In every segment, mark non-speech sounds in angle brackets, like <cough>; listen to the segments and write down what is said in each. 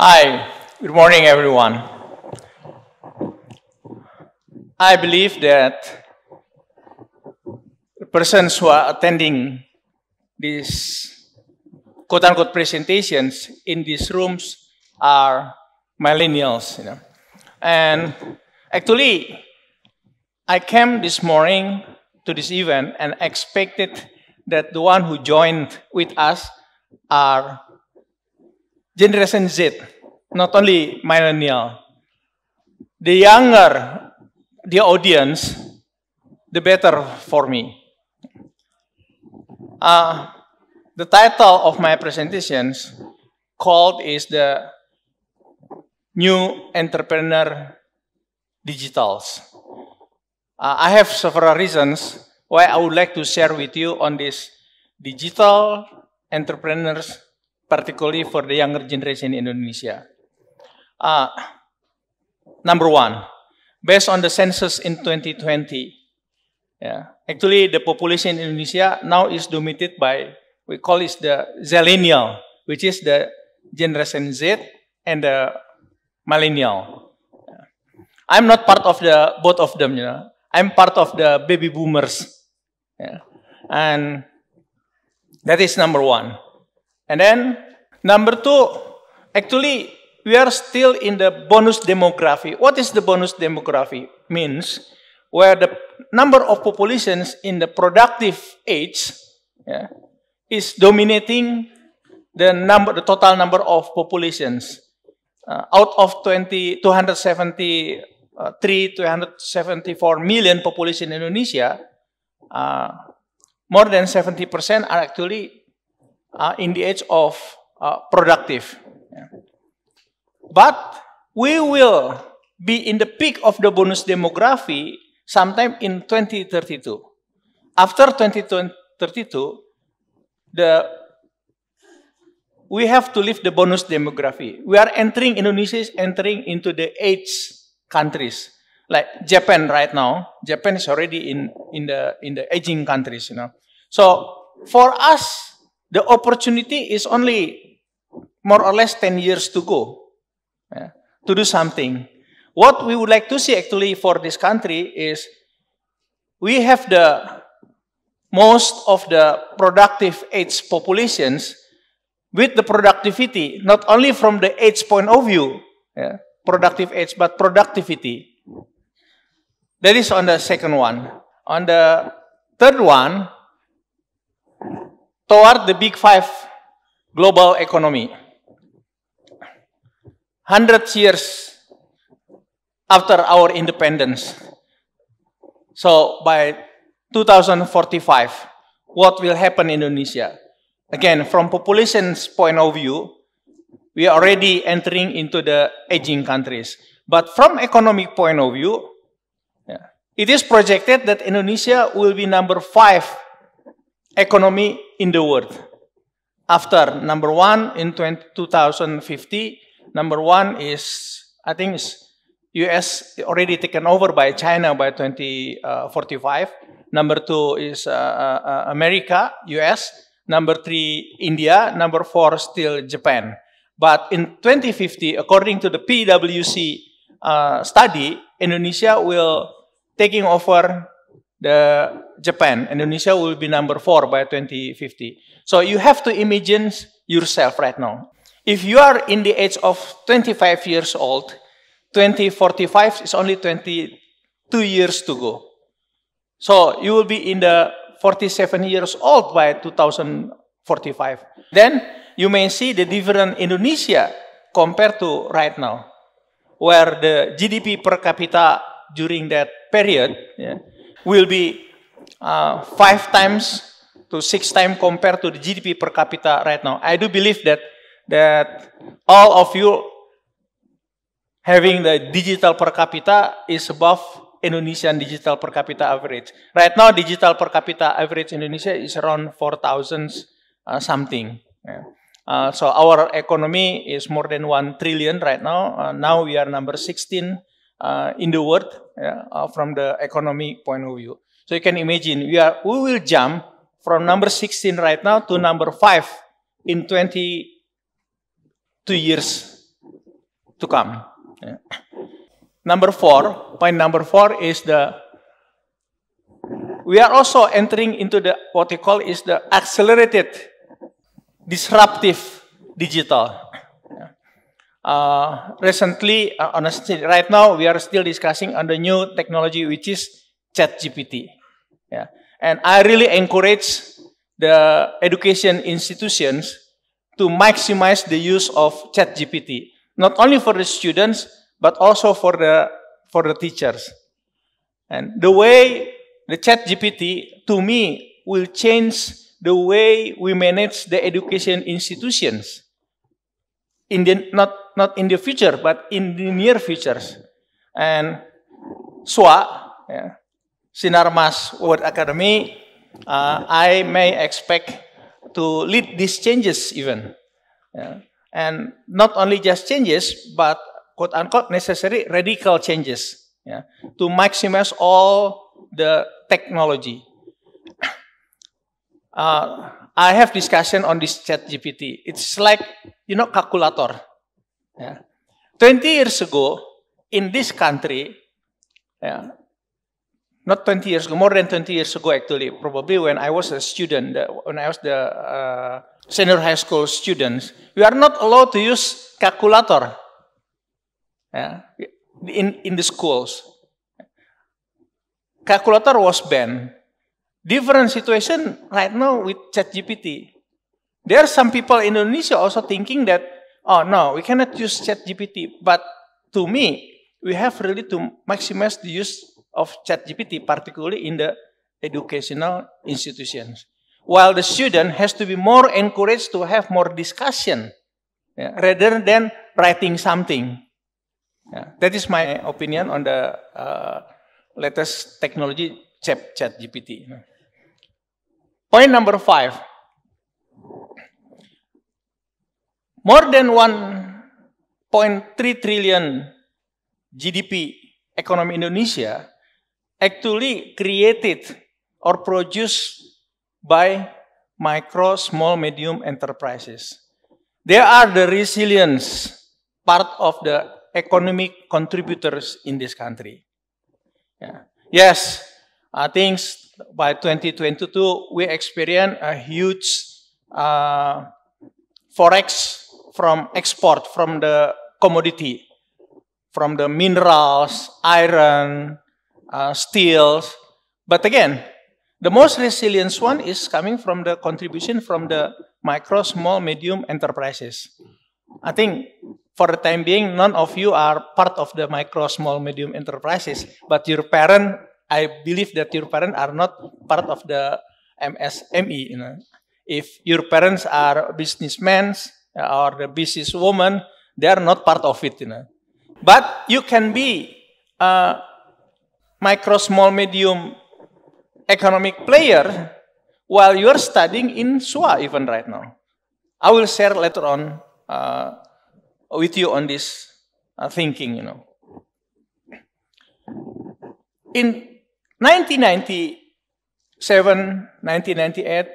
Hi, good morning everyone. I believe that the persons who are attending these quote-unquote presentations in these rooms are millennials. You know. And actually, I came this morning to this event and expected that the one who joined with us are Generation Z, not only millennial. The younger the audience, the better for me. Uh, the title of my presentations called is the New Entrepreneur Digitals. Uh, I have several reasons why I would like to share with you on this digital entrepreneurs particularly for the younger generation in Indonesia. Uh, number one, based on the census in 2020, yeah, actually the population in Indonesia now is dominated by, we call it the Zillennial, which is the generation Z and the millennial. I'm not part of the both of them, you know. I'm part of the baby boomers. Yeah. And that is number one. And then number two, actually we are still in the bonus demography. What is the bonus demography? Means where the number of populations in the productive age yeah, is dominating the number, the total number of populations. Uh, out of 20, 273, uh, 274 million population in Indonesia, uh, more than 70% are actually uh, in the age of uh, productive. But we will be in the peak of the bonus demography sometime in 2032. After 2032, the we have to leave the bonus demography. We are entering, Indonesia is entering into the age countries. Like Japan right now, Japan is already in, in, the, in the aging countries, you know. So for us the opportunity is only more or less 10 years to go yeah, to do something. What we would like to see actually for this country is we have the most of the productive age populations with the productivity, not only from the age point of view, yeah, productive age, but productivity. That is on the second one. On the third one, toward the big five global economy. hundreds years after our independence. So by 2045, what will happen in Indonesia? Again, from population's point of view, we are already entering into the aging countries. But from economic point of view, it is projected that Indonesia will be number five economy in the world. After number one in 20, 2050, number one is, I think it's US already taken over by China by 2045. Uh, number two is uh, uh, America, US. Number three, India. Number four, still Japan. But in 2050, according to the PwC uh, study, Indonesia will taking over the Japan, Indonesia will be number four by 2050. So you have to imagine yourself right now. If you are in the age of 25 years old, 2045 is only 22 years to go. So you will be in the 47 years old by 2045. Then you may see the different Indonesia compared to right now, where the GDP per capita during that period yeah, will be uh, five times to six times compared to the GDP per capita right now. I do believe that that all of you having the digital per capita is above Indonesian digital per capita average. Right now, digital per capita average Indonesia is around 4,000 uh, something. Yeah. Uh, so our economy is more than one trillion right now. Uh, now we are number 16 Uh, in the world yeah, uh, from the economy point of view. So you can imagine we are we will jump from number 16 right now to number 5 in 22 years to come. Yeah. Number 4, point number 4 is the we are also entering into the what we call is the accelerated disruptive digital. Uh, recently, uh, honestly, right now we are still discussing on the new technology which is ChatGPT. Yeah. And I really encourage the education institutions to maximize the use of ChatGPT, not only for the students, but also for the, for the teachers. And the way the ChatGPT, to me, will change the way we manage the education institutions. In the, not not in the future, but in the near futures. And SWA, yeah, Sinarmas World Academy, uh, I may expect to lead these changes even. Yeah. And not only just changes, but quote unquote necessary radical changes yeah, to maximize all the technology. Uh, I have discussion on this chat GPT. It's like, you know, calculator. Yeah. Ya. 20 years ago, in this country, yeah, not 20 years ago, more than 20 years ago actually, probably when I was a student, when I was the uh, senior high school students, we are not allowed to use calculator yeah, in, in the schools. Calculator was banned. Different situation right now with ChatGPT. There are some people in Indonesia also thinking that oh no, we cannot use ChatGPT. But to me, we have really to maximize the use of ChatGPT, particularly in the educational institutions. While the student has to be more encouraged to have more discussion yeah, rather than writing something. Yeah, that is my opinion on the uh, latest technology, ChatGPT. Point number five more than 1.3 trillion GDP ekonomi Indonesia actually created or produced by micro, small, medium enterprises. They are the resilience part of the economic contributors in this country. Yeah. Yes, I think by 2022 we experience a huge uh, forex from export from the commodity, from the minerals, iron, uh, steels. But again, the most resilient one is coming from the contribution from the micro, small, medium enterprises. I think for the time being, none of you are part of the micro, small, medium enterprises, but your parent, I believe that your parents are not part of the MSME. You know? If your parents are businessmen, or business woman, they are not part of it. You know. But you can be a micro, small, medium economic player while you are studying in SWA even right now. I will share later on uh, with you on this uh, thinking, you know. In 1997, 1998,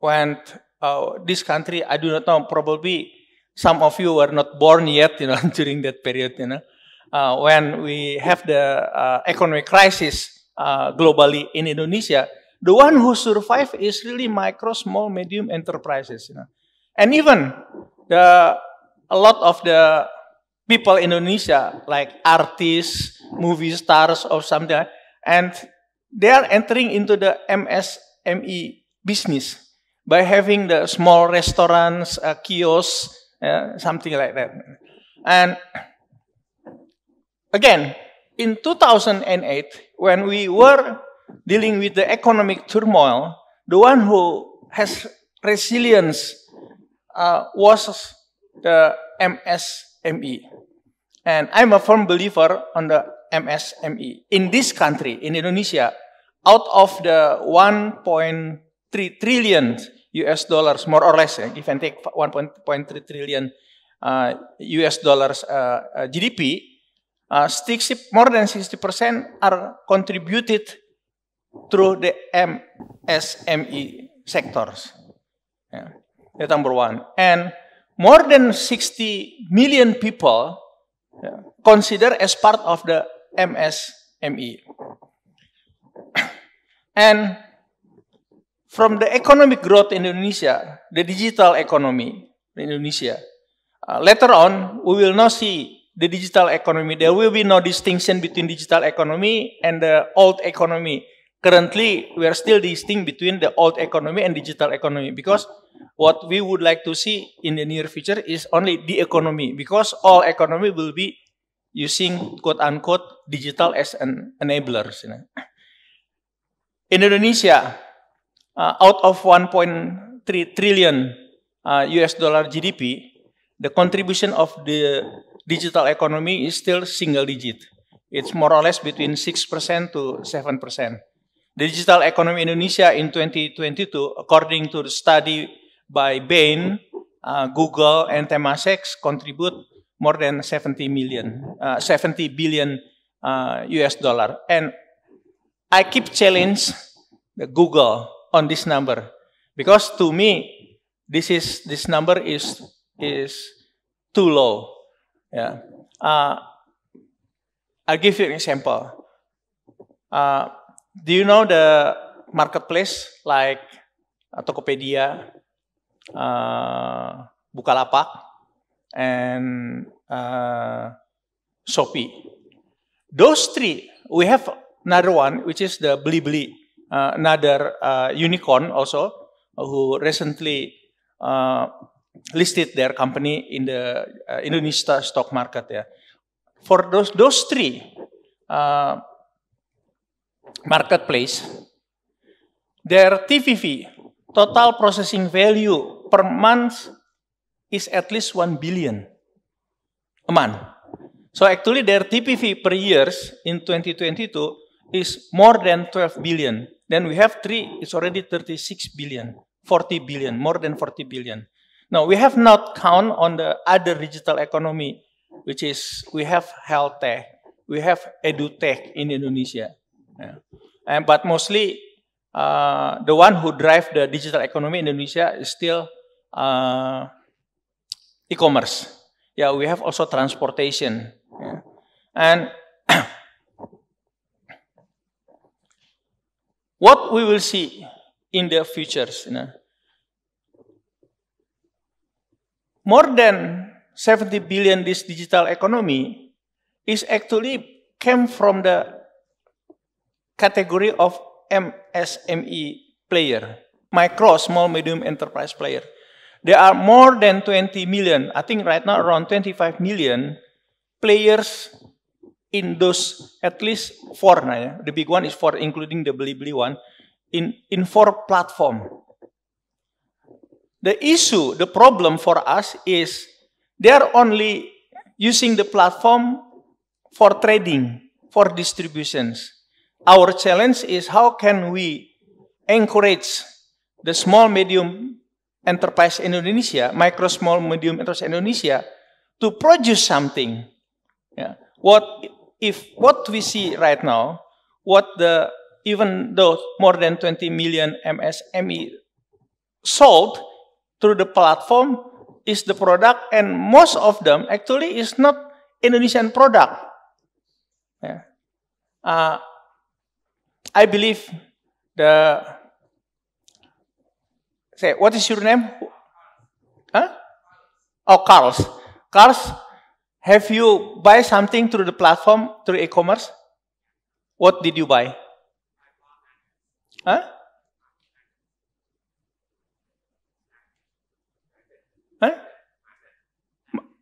when uh, this country, I do not know, probably some of you were not born yet, you know, <laughs> during that period, you know, uh, when we have the uh, economic crisis uh, globally in Indonesia, the one who survived is really micro, small, medium enterprises, you know. And even the, a lot of the people in Indonesia, like artists, movie stars or something, and they are entering into the MSME business by having the small restaurants, uh, kiosks, uh, something like that. And again, in 2008, when we were dealing with the economic turmoil, the one who has resilience uh, was the MSME. And I'm a firm believer on the MSME. In this country, in Indonesia, out of the 1. trillion US dollars, more or less, ya. if and take 1.3 trillion uh, US dollars uh, uh, GDP, uh, 60, more than 60% are contributed through the MSME sectors. Yeah. That's number one. And more than 60 million people yeah, consider as part of the MSME. <coughs> and from the economic growth in Indonesia, the digital economy in Indonesia. Uh, later on, we will not see the digital economy. There will be no distinction between digital economy and the old economy. Currently, we are still distinct between the old economy and digital economy because what we would like to see in the near future is only the economy because all economy will be using quote unquote digital as an enablers. In Indonesia, Uh, out of 1.3 trillion US uh, dollar GDP, the contribution of the digital economy is still single digit. It's more or less between 6% to 7%. The digital economy in Indonesia in 2022, according to the study by Bain, uh, Google, and Temasek, contribute more than 70 million, uh, 70 billion uh, US dollar. And I keep challenge Google on this number because to me this is this number is is too low. Yeah. Uh, I'll give you an example. Uh, do you know the marketplace like uh, Tokopedia, uh, Bukalapak, and uh, Shopee? Those three. We have another one which is the Blibli. uh, another uh, unicorn also uh, who recently uh, listed their company in the uh, Indonesia stock market. Yeah, for those those three uh, marketplace, their TPV total processing value per month is at least one billion a month. So actually, their TPV per years in 2022 is more than 12 billion. Then we have three, it's already 36 billion, 40 billion, more than 40 billion. Now we have not count on the other digital economy, which is we have health tech, we have edutech in Indonesia. Yeah. And, but mostly uh, the one who drive the digital economy in Indonesia is still uh, e-commerce. Yeah, we have also transportation. Yeah. And what we will see in the futures. You know. More than 70 billion this digital economy is actually came from the category of MSME player, micro, small, medium enterprise player. There are more than 20 million, I think right now around 25 million players in those at least four nah ya. The big one is four including the Blibli one in in four platform. The issue, the problem for us is they are only using the platform for trading, for distributions. Our challenge is how can we encourage the small medium enterprise Indonesia, micro small medium enterprise Indonesia to produce something. Yeah. What if what we see right now, what the even though more than 20 million MSME sold through the platform is the product, and most of them actually is not Indonesian product. Yeah. Uh, I believe the say what is your name? Huh? Oh, Carl's. Carl's have you buy something through the platform, through e-commerce? What did you buy? Huh? Huh?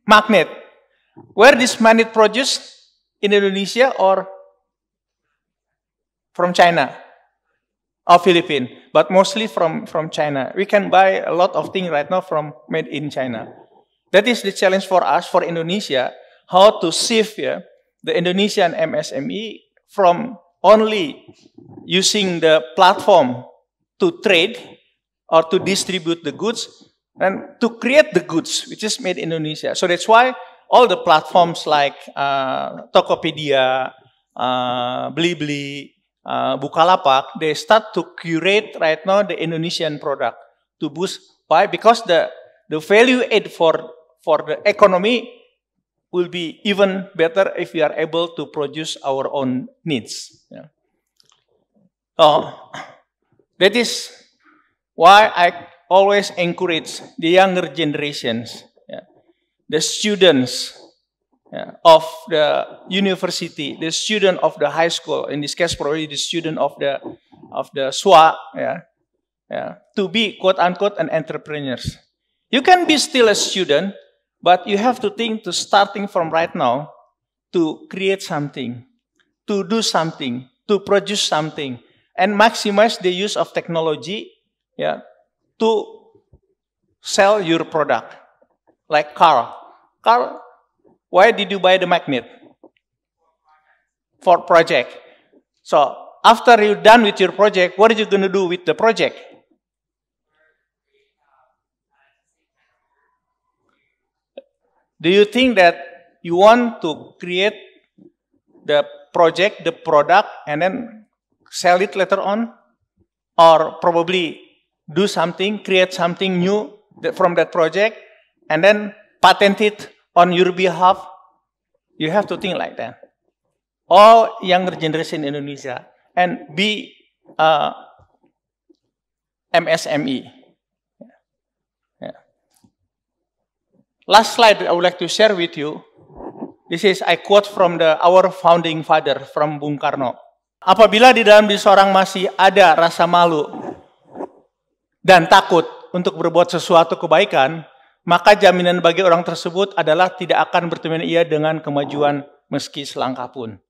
Magnet. Where this magnet produced? In Indonesia or from China or Philippines, but mostly from, from China. We can buy a lot of things right now from made in China. That is the challenge for us, for Indonesia, how to shift yeah, the Indonesian MSME from only using the platform to trade or to distribute the goods and to create the goods, which is made in Indonesia. So that's why all the platforms like uh, Tokopedia, uh, Blibli, uh, Bukalapak, they start to curate right now the Indonesian product to boost. Why? Because the, the value add for for the economy will be even better if we are able to produce our own needs. Yeah. Uh, that is why I always encourage the younger generations, yeah, the students yeah, of the university, the student of the high school, in this case probably the student of the of the SWA, yeah, yeah, to be quote unquote an entrepreneurs. You can be still a student, but you have to think to starting from right now to create something, to do something, to produce something, and maximize the use of technology yeah, to sell your product. Like car. Car, why did you buy the magnet? For project. So after you're done with your project, what are you going to do with the project? Do you think that you want to create the project, the product, and then sell it later on? Or probably do something, create something new from that project, and then patent it on your behalf? You have to think like that. All younger generation in Indonesia and be uh, MSME. last slide I would like to share with you. This is I quote from the our founding father from Bung Karno. Apabila di dalam diri seorang masih ada rasa malu dan takut untuk berbuat sesuatu kebaikan, maka jaminan bagi orang tersebut adalah tidak akan bertemu ia dengan kemajuan meski selangkah pun.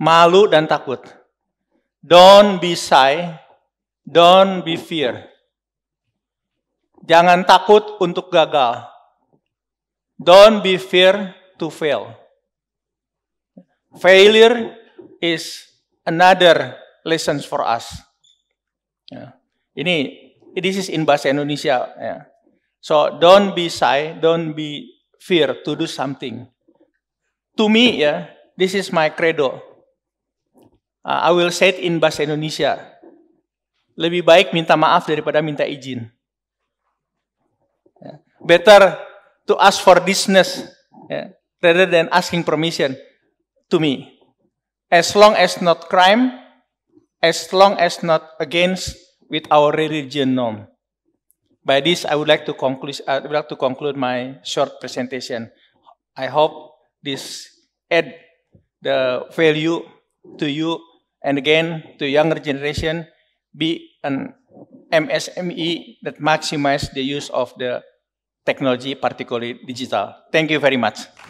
Malu dan takut. Don't be shy, don't be fear. Jangan takut untuk gagal. Don't be fear to fail. Failure is another lessons for us. Ya. Ini this is in bahasa Indonesia. Ya. So don't be shy, don't be fear to do something. To me, ya, this is my credo. Uh, I will say it in bahasa Indonesia. Lebih baik minta maaf daripada minta izin. Ya. Better to ask forgiveness yeah, rather than asking permission to me. As long as not crime, as long as not against with our religion norm. By this, I would like to conclude, I would like to conclude my short presentation. I hope this add the value to you and again to younger generation be an MSME that maximize the use of the technology, particularly digital. Thank you very much.